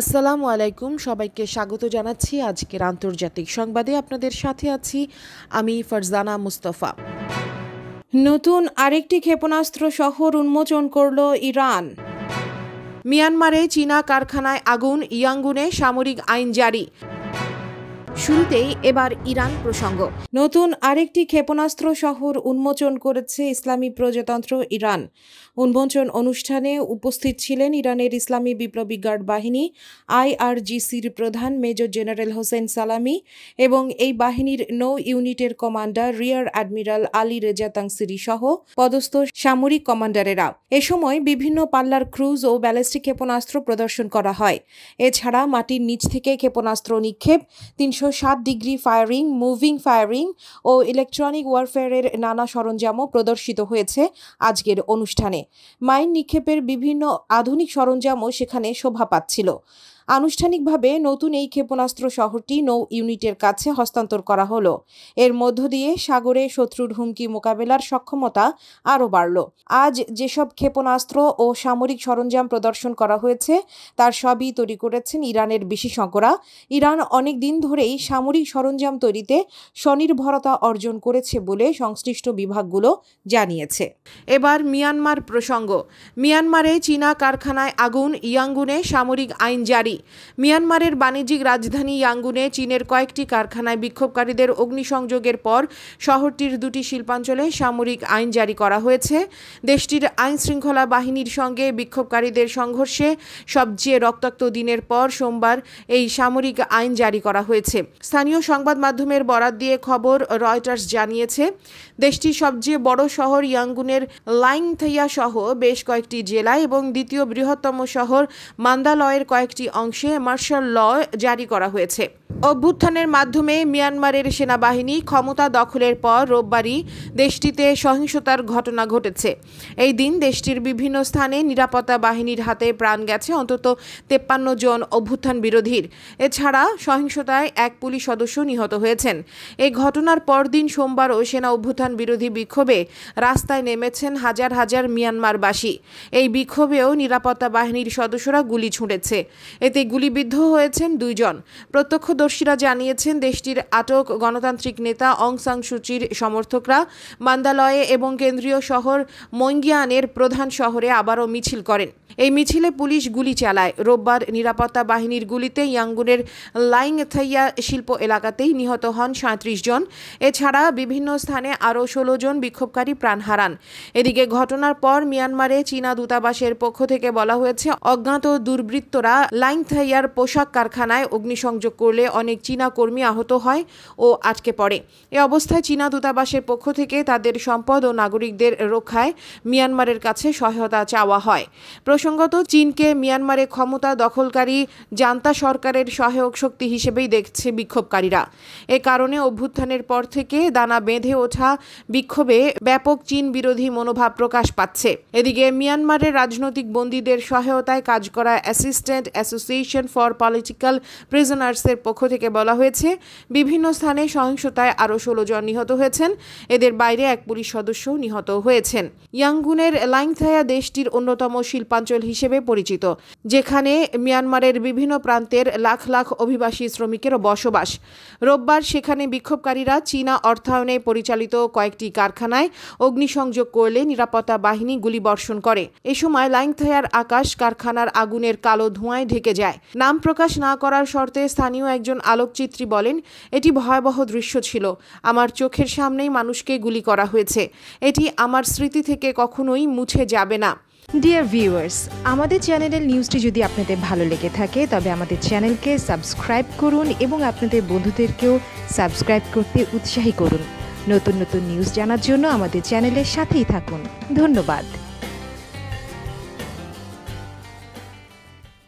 আসসালামু আলাইকুম সবাইকে স্বাগত জানাচ্ছি আজকের আন্তর্জাতিক সংবাদে আপনাদের সাথে আছি আমি ফারজানা মুস্তফা নতুন আরেকটি ক্ষেপণাস্ত্র শহর উন্মোচন করল ইরান মিয়ানমারে চীনা কারখানায় আগুন ইয়াঙ্গুনে সামরিক আইন জারি শুরুতেই এবার ইরান প্রসঙ্গ নতুন আরেকটি ক্ষেপণাস্ত্র শহর উন্মোচন করেছে ইসলামী প্রজাতন্ত্র ইরান উন্মোচন অনুষ্ঠানে উপস্থিত ছিলেন ইরানের ইসলামী বিপ্লবী গার্ড বাহিনী আইআরজিসির প্রধান মেজর জেনারেল হোসেন সালামি এবং এই বাহিনীর নৌ ইউনিটের commander rear admiral Ali Reza Tangsiri সহ পদস্থ সামরিক কমান্ডারেরা এ সময় বিভিন্ন পাল্লার ক্রুজ ও ব্যালিস্টিক ক্ষেপণাস্ত্র প্রদর্শন করা হয় এছাড়া মাটির নিচ থেকে ক্ষেপণাস্ত্র নিক্ষেপ তিনশো একশো সাত ডিগ্রি ফায়ারিং মুভিং ফায়ারিং ও ইলেকট্রনিক ওয়ারফেয়ারের নানা সরঞ্জামও প্রদর্শিত হয়েছে আজকের অনুষ্ঠানে মাইন নিক্ষেপের বিভিন্ন আধুনিক সরঞ্জামও সেখানে শোভা পাচ্ছিল আনুষ্ঠানিকভাবে নতুন এই ক্ষেপণাস্ত্র শহরটি নৌ ইউনিটের কাছে হস্তান্তর করা হলো এর মধ্য দিয়ে সাগরে শত্রুর হুমকি মোকাবেলার সক্ষমতা আরও বাড়ল আজ যেসব ক্ষেপণাস্ত্র ও সামরিক সরঞ্জাম প্রদর্শন করা হয়েছে তার সবই তৈরি করেছেন ইরানের বিশেষজ্ঞরা ইরান অনেক দিন ধরেই সামরিক সরঞ্জাম তৈরিতে স্বনির্ভরতা অর্জন করেছে বলে সংশ্লিষ্ট বিভাগগুলো জানিয়েছে এবার মিয়ানমার প্রসঙ্গ মিয়ানমারে চীনা কারখানায় আগুন ইয়াঙ্গুনে সামরিক আইন জারি মিয়ানমারের বাণিজ্যিক রাজধানী ইয়াঙ্গুনে চীনের কয়েকটি কারখানায় বিক্ষোভকারীদের অগ্নিসংযোগের পর শহরটির দুটি শিল্পাঞ্চলে সামরিক আইন জারি করা হয়েছে দেশটির আইন শৃঙ্খলা বাহিনীর সঙ্গে বিক্ষোভকারীদের সংঘর্ষে সবচেয়ে রক্তাক্ত দিনের পর সোমবার এই সামরিক আইন জারি করা হয়েছে স্থানীয় সংবাদ মাধ্যমের বরাত দিয়ে খবর রয়টার্স জানিয়েছে দেশটির সবচেয়ে বড় শহর ইয়াঙ্গুনের লাইংথাইয়া সহ বেশ কয়েকটি জেলা এবং দ্বিতীয় বৃহত্তম শহর মান্দালয়ের কয়েকটি অংশ অংশে মার্শাল ল জারি করা হয়েছে অভ্যুত্থানের মাধ্যমে মিয়ানমারের সেনাবাহিনী ক্ষমতা দখলের পর রোববারই দেশটিতে সহিংসতার ঘটনা ঘটেছে এই দিন দেশটির বিভিন্ন স্থানে নিরাপত্তা বাহিনীর হাতে প্রাণ গেছে অন্তত তেপ্পান্ন জন অভ্যুত্থান বিরোধীর এছাড়া সহিংসতায় এক পুলিশ সদস্য নিহত হয়েছেন এই ঘটনার পরদিন সোমবারও সেনা অভ্যুত্থান বিরোধী বিক্ষোভে রাস্তায় নেমেছেন হাজার হাজার মিয়ানমারবাসী এই বিক্ষোভেও নিরাপত্তা বাহিনীর সদস্যরা গুলি ছুঁড়েছে এতে গুলিবিদ্ধ হয়েছেন দুইজন প্রত্যক্ষ প্রত্যক্ষদর্শীরা জানিয়েছেন দেশটির আটক গণতান্ত্রিক নেতা অং সাং সুচির সমর্থকরা মান্দালয়ে এবং কেন্দ্রীয় শহর মঙ্গিয়ানের প্রধান শহরে আবারও মিছিল করেন এই মিছিলে পুলিশ গুলি চালায় রোববার নিরাপত্তা বাহিনীর গুলিতে ইয়াঙ্গুনের লাইংথাইয়া শিল্প এলাকাতেই নিহত হন সাঁত্রিশ জন এছাড়া বিভিন্ন স্থানে আরও ষোলো জন বিক্ষোভকারী প্রাণ হারান এদিকে ঘটনার পর মিয়ানমারে চীনা দূতাবাসের পক্ষ থেকে বলা হয়েছে অজ্ঞাত দুর্বৃত্তরা থাইয়ার পোশাক কারখানায় অগ্নিসংযোগ করলে অনেক চীনা কর্মী আহত হয় ও আটকে পড়ে এ অবস্থায় চীনা দূতাবাসের পক্ষ থেকে তাদের সম্পদ ও নাগরিকদের রক্ষায় মিয়ানমারের কাছে সহায়তা চাওয়া হয় প্রসঙ্গত চীনকে মিয়ানমারে ক্ষমতা দখলকারী জান্তা সরকারের সহায়ক শক্তি হিসেবেই দেখছে বিক্ষোভকারীরা এ কারণে অভ্যুত্থানের পর থেকে দানা বেঁধে ওঠা বিক্ষোভে ব্যাপক চীন বিরোধী মনোভাব প্রকাশ পাচ্ছে এদিকে মিয়ানমারের রাজনৈতিক বন্দীদের সহায়তায় কাজ করা অ্যাসিস্ট্যান্ট অ্যাসোসিয়েশন ফর পলিটিক্যাল প্রিজনার্সের পক্ষ থেকে বলা হয়েছে বিভিন্ন স্থানে সহিংসতায় আরও ষোলো জন নিহত হয়েছেন এদের বাইরে এক পুলিশ সদস্য নিহত হয়েছেন ইয়াংগুনের লাইংথায়া দেশটির অন্যতম শিল্পাঞ্চল হিসেবে পরিচিত যেখানে মিয়ানমারের বিভিন্ন প্রান্তের লাখ লাখ অভিবাসী শ্রমিকেরও বসবাস রোববার সেখানে বিক্ষোভকারীরা চীনা অর্থায়নে পরিচালিত কয়েকটি কারখানায় অগ্নিসংযোগ করলে নিরাপত্তা বাহিনী গুলি বর্ষণ করে এ সময় লাইংথায়ার আকাশ কারখানার আগুনের কালো ধোঁয়ায় ঢেকে যায় নাম প্রকাশ না করার শর্তে স্থানীয় একজন একজন আলোকচিত্রী বলেন এটি ভয়াবহ দৃশ্য ছিল আমার চোখের সামনেই মানুষকে গুলি করা হয়েছে এটি আমার স্মৃতি থেকে কখনোই মুছে যাবে না ডিয়ার ভিউয়ার্স আমাদের চ্যানেলের নিউজটি যদি আপনাদের ভালো লেগে থাকে তবে আমাদের চ্যানেলকে সাবস্ক্রাইব করুন এবং আপনাদের বন্ধুদেরকেও সাবস্ক্রাইব করতে উৎসাহী করুন নতুন নতুন নিউজ জানার জন্য আমাদের চ্যানেলের সাথেই থাকুন ধন্যবাদ